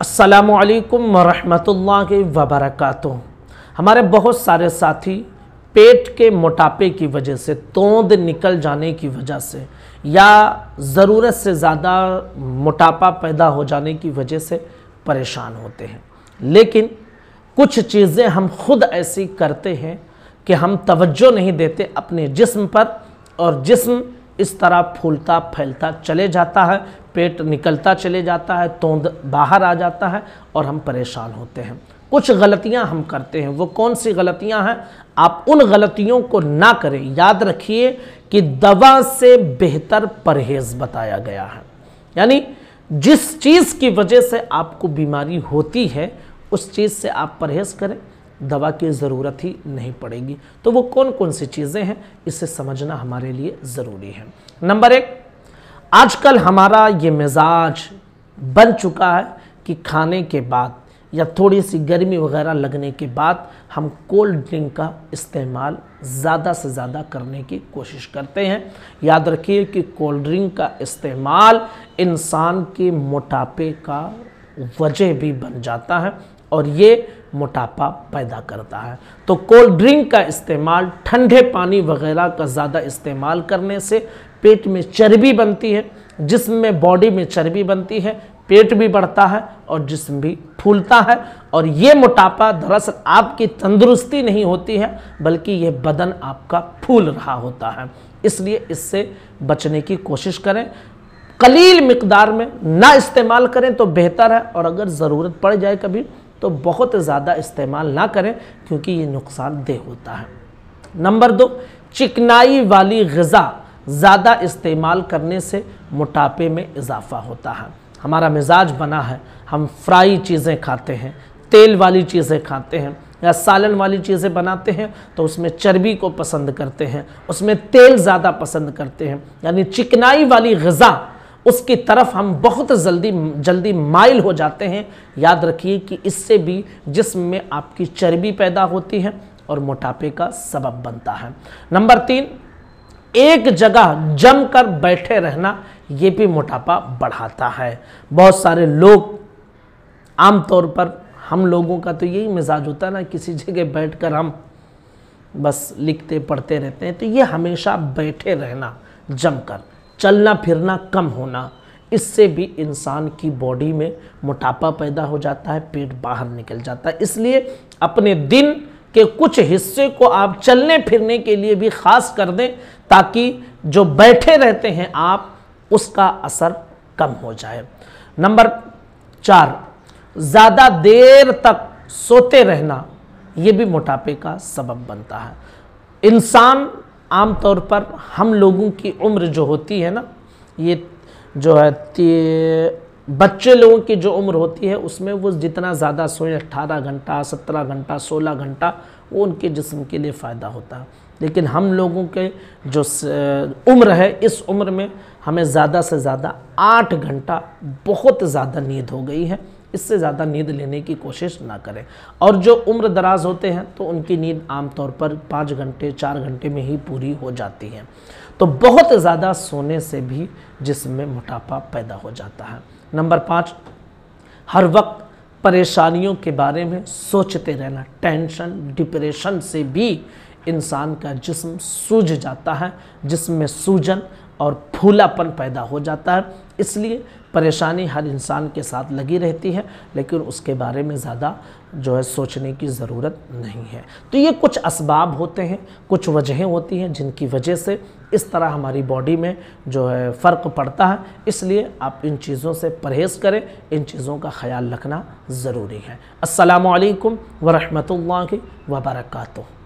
असलकम वरहमतुल्लाह के वबरकत हमारे बहुत सारे साथी पेट के मोटापे की वजह से तोंद निकल जाने की वजह से या ज़रूरत से ज़्यादा मोटापा पैदा हो जाने की वजह से परेशान होते हैं लेकिन कुछ चीज़ें हम खुद ऐसी करते हैं कि हम तवज्जो नहीं देते अपने जिस्म पर और जिस्म इस तरह फूलता फैलता चले जाता है पेट निकलता चले जाता है तोंद बाहर आ जाता है और हम परेशान होते हैं कुछ गलतियां हम करते हैं वो कौन सी गलतियां हैं आप उन गलतियों को ना करें याद रखिए कि दवा से बेहतर परहेज बताया गया है यानी जिस चीज़ की वजह से आपको बीमारी होती है उस चीज़ से आप परहेज करें दवा की ज़रूरत ही नहीं पड़ेगी तो वो कौन कौन सी चीज़ें हैं इसे समझना हमारे लिए ज़रूरी है नंबर एक आजकल हमारा ये मिजाज बन चुका है कि खाने के बाद या थोड़ी सी गर्मी वगैरह लगने के बाद हम कोल्ड ड्रिंक का इस्तेमाल ज़्यादा से ज़्यादा करने की कोशिश करते हैं याद रखिए कि कोल्ड ड्रिंक का इस्तेमाल इंसान के मोटापे का वजह भी बन जाता है और ये मोटापा पैदा करता है तो कोल्ड ड्रिंक का इस्तेमाल ठंडे पानी वगैरह का ज़्यादा इस्तेमाल करने से पेट में चर्बी बनती है जिसम में बॉडी में चर्बी बनती है पेट भी बढ़ता है और जिसम भी फूलता है और ये मोटापा दरअसल आपकी तंदुरुस्ती नहीं होती है बल्कि ये बदन आपका फूल रहा होता है इसलिए इससे बचने की कोशिश करें कलील मकदार में ना इस्तेमाल करें तो बेहतर है और अगर ज़रूरत पड़ जाए कभी तो बहुत ज़्यादा इस्तेमाल ना करें क्योंकि ये नुकसानदेह होता है नंबर दो चिकनाई वाली गज़ा ज़्यादा इस्तेमाल करने से मोटापे में इजाफा होता है हमारा मिजाज बना है हम फ्राई चीज़ें खाते हैं तेल वाली चीज़ें खाते हैं या सालन वाली चीज़ें बनाते हैं तो उसमें चर्बी को पसंद करते हैं उसमें तेल ज़्यादा पसंद करते हैं यानी चिकनाई वाली गज़ा उसकी तरफ हम बहुत जल्दी जल्दी माइल हो जाते हैं याद रखिए कि इससे भी जिसम में आपकी चर्बी पैदा होती है और मोटापे का सबब बनता है नंबर तीन एक जगह जमकर बैठे रहना यह भी मोटापा बढ़ाता है बहुत सारे लोग आमतौर पर हम लोगों का तो यही मिजाज होता है ना किसी जगह बैठकर हम बस लिखते पढ़ते रहते हैं तो ये हमेशा बैठे रहना जमकर चलना फिरना कम होना इससे भी इंसान की बॉडी में मोटापा पैदा हो जाता है पेट बाहर निकल जाता है इसलिए अपने दिन के कुछ हिस्से को आप चलने फिरने के लिए भी ख़ास कर दें ताकि जो बैठे रहते हैं आप उसका असर कम हो जाए नंबर चार ज़्यादा देर तक सोते रहना ये भी मोटापे का सबब बनता है इंसान आम तौर पर हम लोगों की उम्र जो होती है ना ये जो है बच्चे लोगों की जो उम्र होती है उसमें वो जितना ज़्यादा सोए अट्ठारह घंटा सत्रह घंटा सोलह घंटा वो उनके जिस्म के लिए फ़ायदा होता है लेकिन हम लोगों के जो उम्र है इस उम्र में हमें ज़्यादा से ज़्यादा आठ घंटा बहुत ज़्यादा नींद हो गई है इससे ज़्यादा नींद लेने की कोशिश ना करें और जो उम्र दराज होते हैं तो उनकी नींद आमतौर पर पाँच घंटे चार घंटे में ही पूरी हो जाती है तो बहुत ज़्यादा सोने से भी जिसमें मोटापा पैदा हो जाता है नंबर पाँच हर वक्त परेशानियों के बारे में सोचते रहना टेंशन डिप्रेशन से भी इंसान का जिस्म सूज जाता है जिसमें सूजन और फूलापन पैदा हो जाता है इसलिए परेशानी हर इंसान के साथ लगी रहती है लेकिन उसके बारे में ज़्यादा जो है सोचने की ज़रूरत नहीं है तो ये कुछ इसबाब होते हैं कुछ वजहें होती हैं जिनकी वजह से इस तरह हमारी बॉडी में जो है फ़र्क पड़ता है इसलिए आप इन चीज़ों से परहेज़ करें इन चीज़ों का ख्याल रखना ज़रूरी है असलकम वरहमल वबरकू